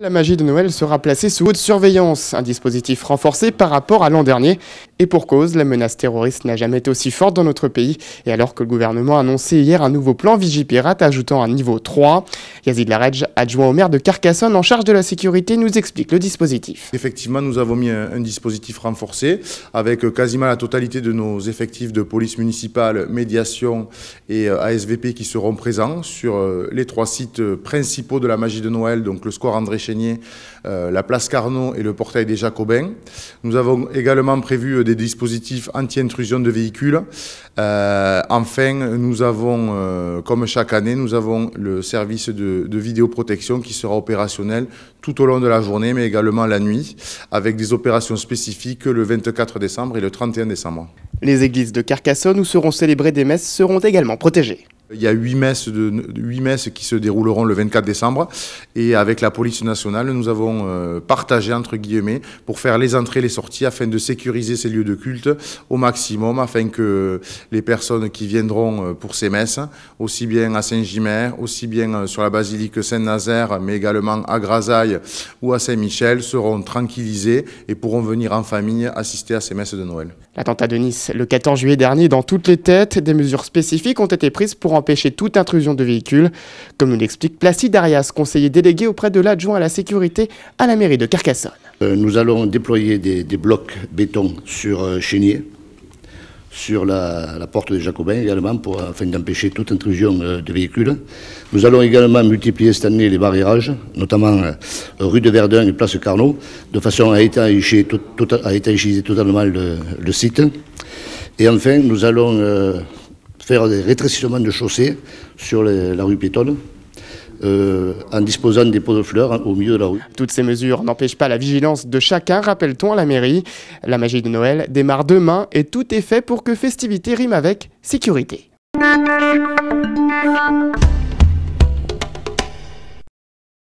La magie de Noël sera placée sous haute surveillance, un dispositif renforcé par rapport à l'an dernier. Et pour cause, la menace terroriste n'a jamais été aussi forte dans notre pays. Et alors que le gouvernement a annoncé hier un nouveau plan Vigipirate ajoutant un niveau 3, la Laredj, adjoint au maire de Carcassonne en charge de la sécurité, nous explique le dispositif. Effectivement, nous avons mis un, un dispositif renforcé avec euh, quasiment la totalité de nos effectifs de police municipale, médiation et euh, ASVP qui seront présents sur euh, les trois sites principaux de la magie de Noël, donc le square André Chénier, la place Carnot et le portail des Jacobins. Nous avons également prévu des dispositifs anti-intrusion de véhicules. enfin, nous avons, comme chaque année, nous avons le service de de, vidéoprotection qui sera opérationnelle tout au long de la journée, mais également la nuit, avec des opérations spécifiques le 24 décembre et le 31 décembre. Les églises de Carcassonne où seront célébrées des messes seront également protégées. Il y a huit messes, 8 messes qui se dérouleront le 24 décembre. Et avec la police nationale, nous avons euh, partagé, entre guillemets, pour faire les entrées et les sorties afin de sécuriser ces lieux de culte au maximum, afin que les personnes qui viendront euh, pour ces messes, aussi bien à Saint-Gimer, aussi bien euh, sur la basilique Saint-Nazaire, mais également à Grasaille ou à Saint-Michel, seront tranquillisées et pourront venir en famille assister à ces messes de Noël. L'attentat de Nice le 14 juillet dernier, dans toutes les têtes, des mesures spécifiques ont été prises pour empêcher toute intrusion de véhicules, comme nous l'explique Placide Arias, conseiller délégué auprès de l'adjoint à la sécurité à la mairie de Carcassonne. Euh, nous allons déployer des, blocs béton sur euh, Chénier, sur la, porte des Jacobins également, pour, afin d'empêcher toute intrusion euh, de véhicules. Nous allons également multiplier cette année les barrières, notamment rue de Verdun et place Carnot, de façon à étayer, tout, totalement le, le, site. Et enfin, nous allons faire des rétrécissements de chaussée sur la rue piétonne. Euh, en disposant des pots de fleurs hein, au milieu de la rue. Toutes ces mesures n'empêchent pas la vigilance de chacun, rappelle-t-on à la mairie. La magie de Noël démarre demain et tout est fait pour que festivité rime avec sécurité.